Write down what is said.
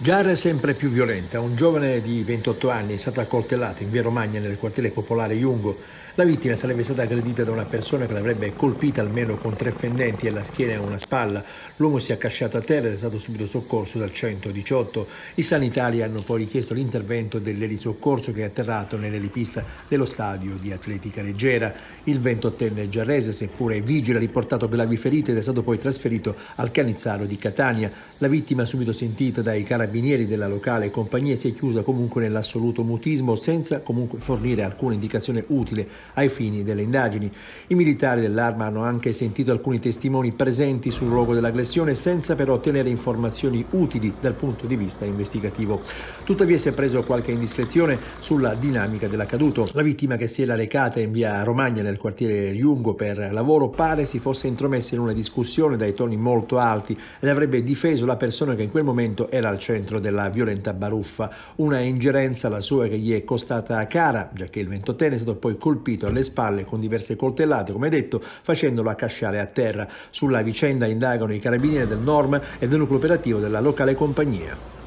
Giara è sempre più violenta. Un giovane di 28 anni è stato accoltellato in via Romagna nel quartiere popolare Jungo. La vittima sarebbe stata aggredita da una persona che l'avrebbe colpita almeno con tre fendenti alla schiena e una spalla. L'uomo si è accasciato a terra ed è stato subito soccorso dal 118. I sanitari hanno poi richiesto l'intervento dell'elisoccorso che è atterrato nell'elipista dello stadio di atletica leggera. Il 28enne giarrese, seppure vigile, ha riportato gravi ferite ed è stato poi trasferito al Canizzaro di Catania. La vittima subito sentita dai carabinieri carabinieri della locale compagnia si è chiusa comunque nell'assoluto mutismo senza comunque fornire alcuna indicazione utile ai fini delle indagini. I militari dell'arma hanno anche sentito alcuni testimoni presenti sul luogo dell'aggressione senza però ottenere informazioni utili dal punto di vista investigativo. Tuttavia si è preso qualche indiscrezione sulla dinamica dell'accaduto. La vittima che si era recata in via Romagna nel quartiere Riungo per lavoro pare si fosse intromessa in una discussione dai toni molto alti ed avrebbe difeso la persona che in quel momento era al centro centro della violenta baruffa. Una ingerenza la sua che gli è costata cara, già che il ventottenne è stato poi colpito alle spalle con diverse coltellate, come detto, facendolo accasciare a terra. Sulla vicenda indagano i carabinieri del NORM e del nucleo operativo della locale compagnia.